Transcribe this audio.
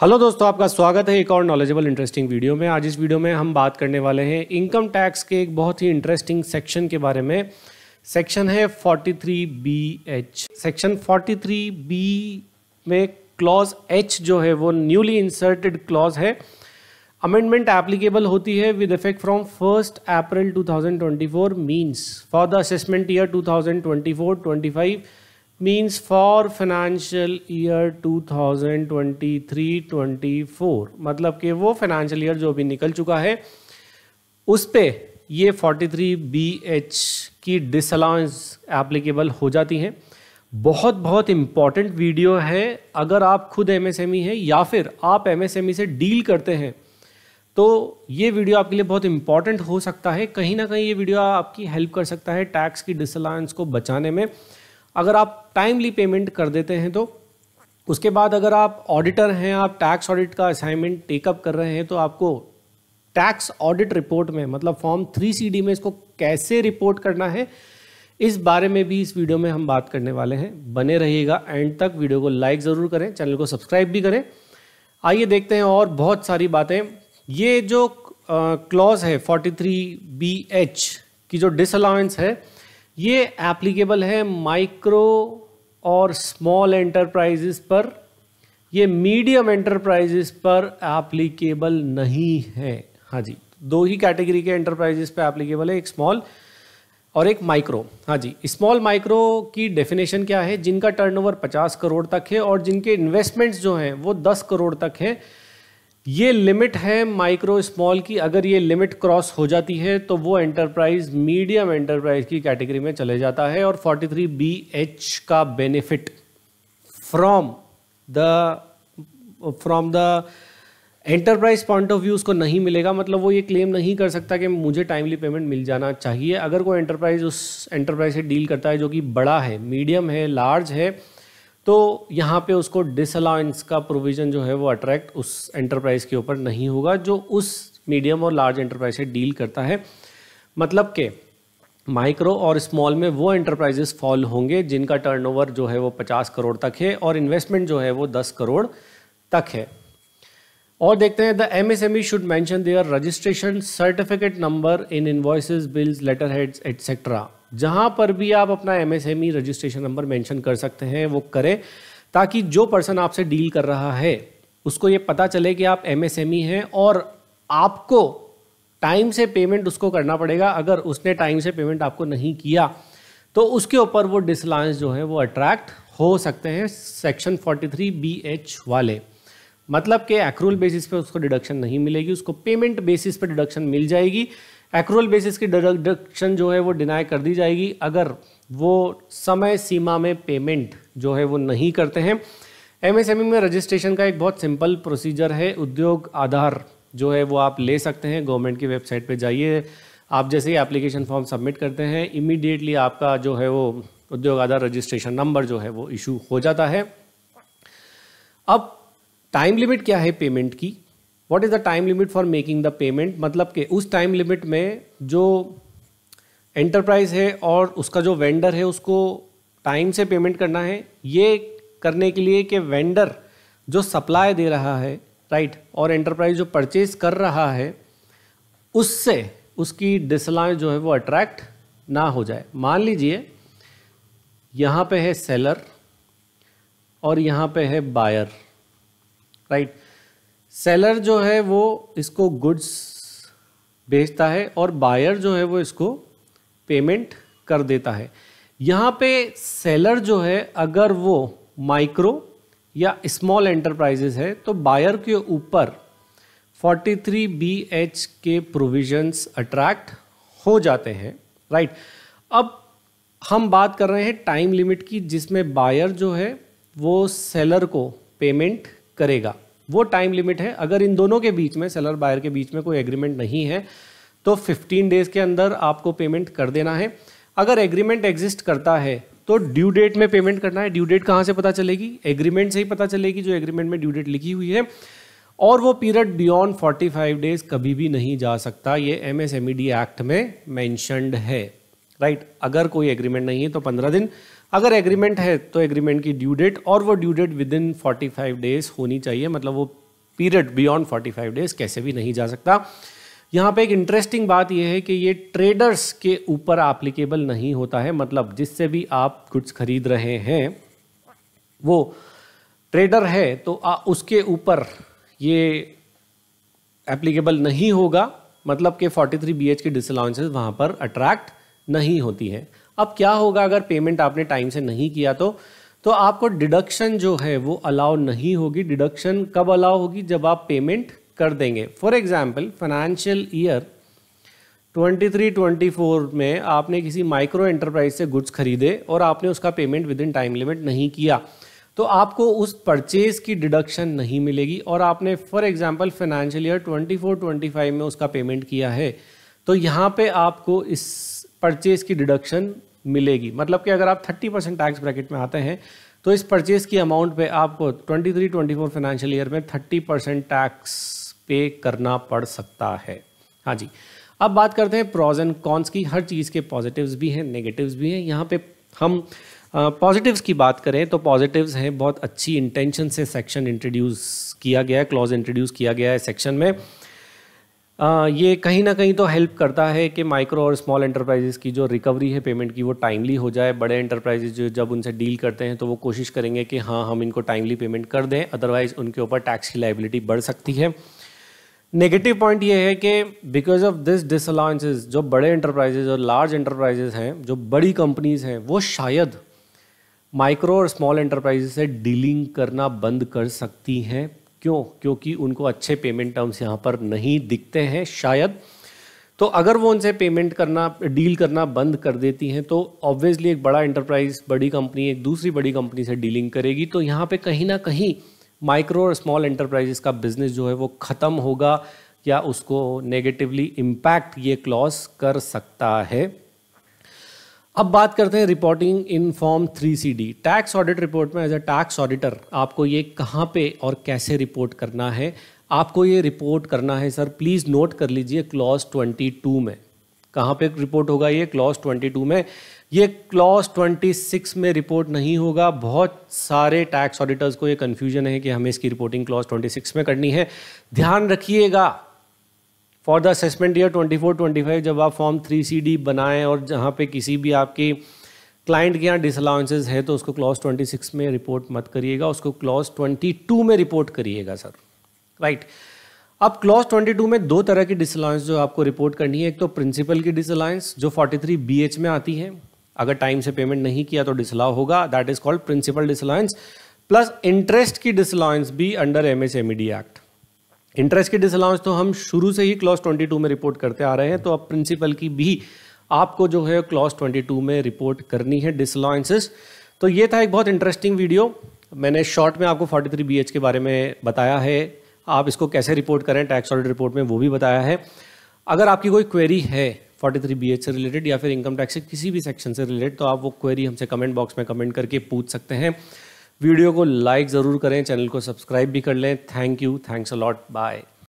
Hello दोस्तों आपका स्वागत है एक और नॉलेजेबल इंटरेस्टिंग वीडियो में आज इस वीडियो में हम बात करने वाले हैं इनकम टैक्स के एक बहुत ही इंटरेस्टिंग सेक्शन के बारे में सेक्शन है 43 बी एच सेक्शन 43 बी में क्लॉज एच जो है वो न्यूली इंसर्टेड क्लॉज है अमेंडमेंट एप्लीकेबल होती है with effect from first April 2024 thousand for the assessment year 2024 25 means for financial year 2023-24 मतलब कि वो financial year जो भी निकल चुका है उस पर ये 43 BH की डिसअलाउंस एप्लीकेबल हो जाती हैं बहुत बहुत इम्पॉर्टेंट वीडियो है अगर आप खुद ई e हैं या फिर आप ई e से डील करते हैं तो ये वीडियो आपके लिए बहुत इंपॉर्टेंट हो सकता है कहीं ना कहीं ये वीडियो आपकी हेल्प कर सकता है टैक्स की डिसअलाउंस को बचाने में अगर आप टाइमली पेमेंट कर देते हैं तो उसके बाद अगर आप ऑडिटर हैं आप टैक्स ऑडिट का असाइनमेंट टेकअप कर रहे हैं तो आपको टैक्स ऑडिट रिपोर्ट में मतलब फॉर्म थ्री सी में इसको कैसे रिपोर्ट करना है इस बारे में भी इस वीडियो में हम बात करने वाले हैं बने रहिएगा एंड तक वीडियो को लाइक ज़रूर करें चैनल को सब्सक्राइब भी करें आइए देखते हैं और बहुत सारी बातें ये जो क्लॉज है 43 बी एच की जो डिसअलाउंस है ये एप्लीकेबल है माइक्रो और स्मॉल एंटरप्राइजेस पर ये मीडियम एंटरप्राइजेस पर एप्लीकेबल नहीं है हाँ जी दो ही कैटेगरी के एंटरप्राइजेस पे एप्लीकेबल है एक स्मॉल और एक माइक्रो हाँ जी स्मॉल माइक्रो की डेफिनेशन क्या है जिनका टर्नओवर 50 करोड़ तक है और जिनके इन्वेस्टमेंट्स जो हैं वो 10 करोड़ तक हैं ये लिमिट है माइक्रो स्मॉल की अगर ये लिमिट क्रॉस हो जाती है तो वो एंटरप्राइज मीडियम एंटरप्राइज की कैटेगरी में चले जाता है और 43 बी एच का benefit from the from the enterprise point of view उसको नहीं मिलेगा मतलब वो ये क्लेम नहीं कर सकता कि मुझे टाइमली पेमेंट मिल जाना चाहिए अगर कोई एंटरप्राइज उस एंटरप्राइज से डील करता है जो कि बड़ा है मीडियम है लार्ज है तो यहाँ पे उसको डिसअलाउंस का प्रोविज़न जो है वो अट्रैक्ट उस एंटरप्राइज़ के ऊपर नहीं होगा जो उस मीडियम और लार्ज एंटरप्राइज से डील करता है मतलब के माइक्रो और स्मॉल में वो एंटरप्राइजेस फॉल होंगे जिनका टर्नओवर जो है वो 50 करोड़ तक है और इन्वेस्टमेंट जो है वो 10 करोड़ तक है और देखते हैं the M S M E should mention their registration certificate number in invoice bills letter heads etcetera जहाँ पर भी आप अपना एमएसएमई रजिस्ट्रेशन नंबर मेंशन कर सकते हैं वो करें ताकि जो पर्सन आपसे डील कर रहा है उसको ये पता चले कि आप एमएसएमई e हैं और आपको टाइम से पेमेंट उसको करना पड़ेगा अगर उसने टाइम से पेमेंट आपको नहीं किया तो उसके ऊपर वो डिसलाइंस जो है वो अट्रैक्ट हो सकते हैं सेक्शन 43 बी एच वाले मतलब कि एक्रूल बेसिस पे उसको डिडक्शन नहीं मिलेगी उसको पेमेंट बेसिस पे डिडक्शन मिल जाएगी एक्रोअल बेसिस की डिडक्शन जो है वो डिनाई कर दी जाएगी अगर वो समय सीमा में पेमेंट जो है वो नहीं करते हैं एमएसएमई e में रजिस्ट्रेशन का एक बहुत सिंपल प्रोसीजर है उद्योग आधार जो है वो आप ले सकते हैं गवर्नमेंट की वेबसाइट पे जाइए आप जैसे ही एप्लीकेशन फॉर्म सबमिट करते हैं इमीडिएटली आपका जो है वो उद्योग आधार रजिस्ट्रेशन नंबर जो है वो इशू हो जाता है अब टाइम लिमिट क्या है पेमेंट की what is the time limit for making the payment मतलब कि उस टाइम लिमिट में जो एंटरप्राइज है और उसका जो वेंडर है उसको टाइम से पेमेंट करना है ये करने के लिए कि वेंडर जो सप्लाई दे रहा है राइट right, और एंटरप्राइज जो परचेज कर रहा है उससे उसकी डिसलाइन जो है वो अट्रैक्ट ना हो जाए मान लीजिए यहाँ पे है सेलर और यहाँ पे है बायर राइट right? सेलर जो है वो इसको गुड्स बेचता है और बायर जो है वो इसको पेमेंट कर देता है यहाँ पे सेलर जो है अगर वो माइक्रो या स्मॉल एंटरप्राइजेस है तो बायर के ऊपर 43 बी एच के प्रोविजंस अट्रैक्ट हो जाते हैं राइट अब हम बात कर रहे हैं टाइम लिमिट की जिसमें बायर जो है वो सेलर को पेमेंट करेगा वो टाइम लिमिट है अगर इन दोनों के बीच में सेलर बायर के बीच में कोई एग्रीमेंट नहीं है तो 15 डेज के अंदर आपको पेमेंट कर देना है अगर एग्रीमेंट एग्जिस्ट करता है तो ड्यू डेट में पेमेंट करना है ड्यू डेट कहाँ से पता चलेगी एग्रीमेंट से ही पता चलेगी जो एग्रीमेंट में ड्यू डेट लिखी हुई है और वो पीरियड बियॉन्ड 45 डेज कभी भी नहीं जा सकता ये M S M E D act में मैंशनड है राइट right? अगर कोई एग्रीमेंट नहीं है तो पंद्रह दिन अगर एग्रीमेंट है तो एग्रीमेंट की ड्यू डेट और वो due date within forty five days होनी चाहिए मतलब वो period beyond forty five days कैसे भी नहीं जा सकता यहाँ पे एक इंटरेस्टिंग बात यह है कि ये ट्रेडर्स के ऊपर एप्लीकेबल नहीं होता है मतलब जिससे भी आप गुड्स खरीद रहे हैं वो ट्रेडर है तो आ, उसके ऊपर ये एप्लीकेबल नहीं होगा मतलब कि 43 बी एच की डिसअलाउंसेज वहाँ पर अट्रैक्ट नहीं होती है अब क्या होगा अगर पेमेंट आपने टाइम से नहीं किया तो तो आपको डिडक्शन जो है वो अलाउ नहीं होगी डिडक्शन कब अलाउ होगी जब आप पेमेंट कर देंगे फॉर एग्जाम्पल फाइनेंशियल ईयर 23 24 में आपने किसी माइक्रो एंटरप्राइज से गुड्स खरीदे और आपने उसका payment within time limit नहीं किया तो आपको उस परचेज की डिडक्शन नहीं मिलेगी और आपने फॉर एग्ज़ाम्पल फाइनेंशियल ईयर 24 25 में उसका पेमेंट किया है तो यहाँ पे आपको इस परचेज की डिडक्शन मिलेगी मतलब कि अगर आप 30 परसेंट टैक्स ब्रैकेट में आते हैं तो इस परचेज़ की अमाउंट पे आपको 23 24 फाइनेंशियल ईयर में 30 परसेंट टैक्स पे करना पड़ सकता है हाँ जी अब बात करते हैं प्रॉज एंड कॉन्स की हर चीज़ के पॉजिटिव्स भी हैं नेगेटिव्स भी हैं यहाँ पे हम पॉजिटिव्स की बात करें तो पॉजिटिव्स हैं बहुत अच्छी इंटेंशन से सेक्शन इंट्रोड्यूस किया गया है क्लॉज इंट्रोड्यूस किया गया है सेक्शन में ये कहीं ना कहीं तो हेल्प करता है कि माइक्रो और स्मॉल इंटरप्राइजेज़ की जो रिकवरी है पेमेंट की वो टाइमली हो जाए बड़े इंटरप्राइजेज जो जब उनसे डील करते हैं तो वो कोशिश करेंगे कि हाँ हम इनको टाइमली पेमेंट कर दें अदरवाइज़ उनके ऊपर टैक्स की लाइबिलिटी बढ़ सकती है नेगेटिव पॉइंट ये है कि बिकॉज ऑफ दिस डिसअलाउंसेज जो बड़े एंटरप्राइजेज और लार्ज एंटरप्राइजेज हैं जो बड़ी कंपनीज़ हैं वो शायद माइक्रो और स्मॉल इंटरप्राइजेज से डीलिंग करना बंद कर सकती हैं क्यों क्योंकि उनको अच्छे पेमेंट टर्म्स यहाँ पर नहीं दिखते हैं शायद तो अगर वो उनसे पेमेंट करना डील करना बंद कर देती हैं तो ऑब्वियसली एक बड़ा इंटरप्राइज बड़ी कंपनी एक दूसरी बड़ी कंपनी से डीलिंग करेगी तो यहाँ पे कहीं ना कहीं माइक्रो और स्मॉल एंटरप्राइजेस का बिजनेस जो है वो ख़त्म होगा या उसको नेगेटिवली इम्पैक्ट ये क्लॉज कर सकता है अब बात करते हैं reporting in form three C D tax audit report में एज अ टैक्स ऑडिटर आपको ये कहाँ पे और कैसे रिपोर्ट करना है आपको ये रिपोर्ट करना है सर प्लीज़ नोट कर लीजिए क्लॉज टू में कहाँ पे रिपोर्ट होगा ये क्लॉज टू में ये क्लॉज सिक्स में रिपोर्ट नहीं होगा बहुत सारे टैक्स ऑडिटर्स को ये कन्फ्यूजन है कि हमें इसकी रिपोर्टिंग क्लॉज सिक्स में करनी है ध्यान रखिएगा फॉर द असेसमेंट ईयर 24-25 जब आप फॉर्म थ्री सी डी बनाएं और जहाँ पे किसी भी आपके क्लाइंट के यहाँ डिसअलाउंसेज है तो उसको क्लॉज 26 में रिपोर्ट मत करिएगा उसको क्लॉज 22 में रिपोर्ट करिएगा सर राइट अब क्लॉज 22 में दो तरह की डिसअलाउंस जो आपको रिपोर्ट करनी है एक तो प्रिंसिपल की डिसअलाउंस जो 43 एच में आती है अगर टाइम से पेमेंट नहीं किया तो डिसअलाउ होगा that is called principal disallowance plus interest की डिसअलाउंस भी under M S M E D act interest की डिसअलाउंस तो हम शुरू से ही क्लॉज 22 में रिपोर्ट करते आ रहे हैं तो अब प्रिंसिपल की भी आपको जो है क्लॉज 22 में रिपोर्ट करनी है डिसअलाउंसेस तो ये था एक बहुत इंटरेस्टिंग वीडियो मैंने शॉर्ट में आपको 43 थ्री के बारे में बताया है आप इसको कैसे रिपोर्ट करें टैक्स ऑडिट रिपोर्ट में वो भी बताया है अगर आपकी कोई क्वेरी है 43 थ्री से रिलेटेड या फिर इनकम टैक्स से किसी भी सेक्शन से रिलेटेड तो आप वो क्वेरी हमसे कमेंट बॉक्स में कमेंट करके पूछ सकते हैं वीडियो को लाइक ज़रूर करें चैनल को सब्सक्राइब भी कर लें thank you thanks a lot bye